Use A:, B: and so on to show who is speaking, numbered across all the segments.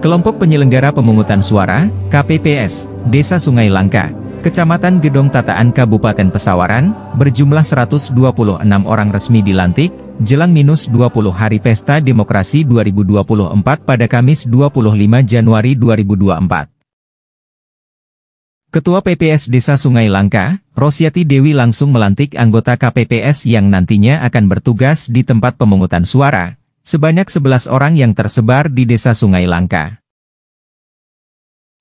A: Kelompok penyelenggara pemungutan suara, KPPS, Desa Sungai Langka, Kecamatan Gedong Tataan Kabupaten Pesawaran, berjumlah 126 orang resmi dilantik, jelang minus 20 hari Pesta Demokrasi 2024 pada Kamis 25 Januari 2024. Ketua PPS Desa Sungai Langka, Rosyati Dewi langsung melantik anggota KPPS yang nantinya akan bertugas di tempat pemungutan suara, Sebanyak 11 orang yang tersebar di desa Sungai Langka.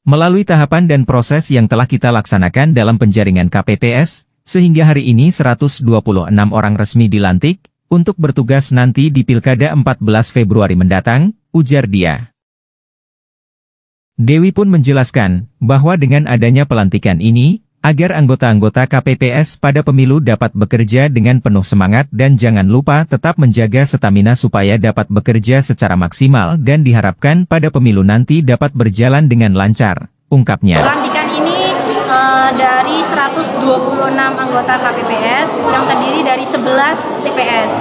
A: Melalui tahapan dan proses yang telah kita laksanakan dalam penjaringan KPPS, sehingga hari ini 126 orang resmi dilantik, untuk bertugas nanti di Pilkada 14 Februari mendatang, ujar dia. Dewi pun menjelaskan, bahwa dengan adanya pelantikan ini, agar anggota-anggota KPPS pada pemilu dapat bekerja dengan penuh semangat dan jangan lupa tetap menjaga stamina supaya dapat bekerja secara maksimal dan diharapkan pada pemilu nanti dapat berjalan dengan lancar, ungkapnya.
B: Eh, dari 126 anggota KPPS yang terdiri dari 11 TPS.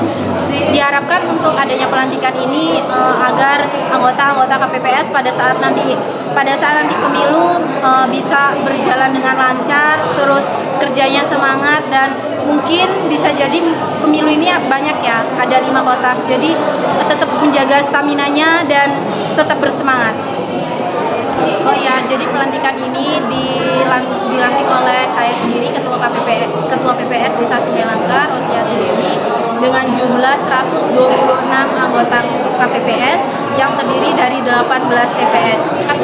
B: Di, diharapkan untuk adanya pelantikan ini uh, agar anggota-anggota KPPS pada saat nanti pada saat nanti pemilu uh, bisa berjalan dengan lancar, terus kerjanya semangat dan mungkin bisa jadi pemilu ini banyak ya, ada lima kotak. Jadi tetap menjaga stamina-nya dan tetap bersemangat. Oh ya, jadi pelantikan ini di berjumlah 126 anggota KPPS yang terdiri dari 18 TPS tingkat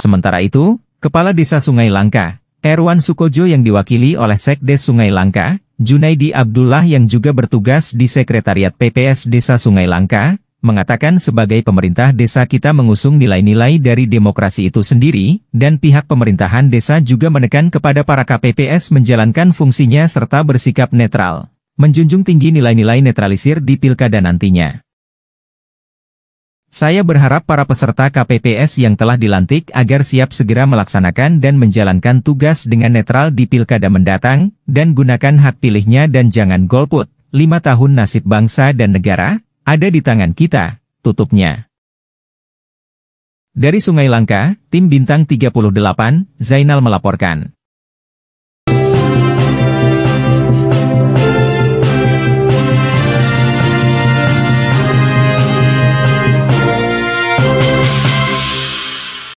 A: Sementara itu, Kepala Desa Sungai Langka, Erwan Sukojo yang diwakili oleh Sekdes Sungai Langka, Junaidi Abdullah yang juga bertugas di Sekretariat PPS Desa Sungai Langka, mengatakan sebagai pemerintah desa kita mengusung nilai-nilai dari demokrasi itu sendiri, dan pihak pemerintahan desa juga menekan kepada para KPPS menjalankan fungsinya serta bersikap netral menjunjung tinggi nilai-nilai netralisir di pilkada nantinya. Saya berharap para peserta KPPS yang telah dilantik agar siap segera melaksanakan dan menjalankan tugas dengan netral di pilkada mendatang, dan gunakan hak pilihnya dan jangan golput. Lima tahun nasib bangsa dan negara, ada di tangan kita, tutupnya. Dari Sungai Langka, Tim Bintang 38, Zainal melaporkan.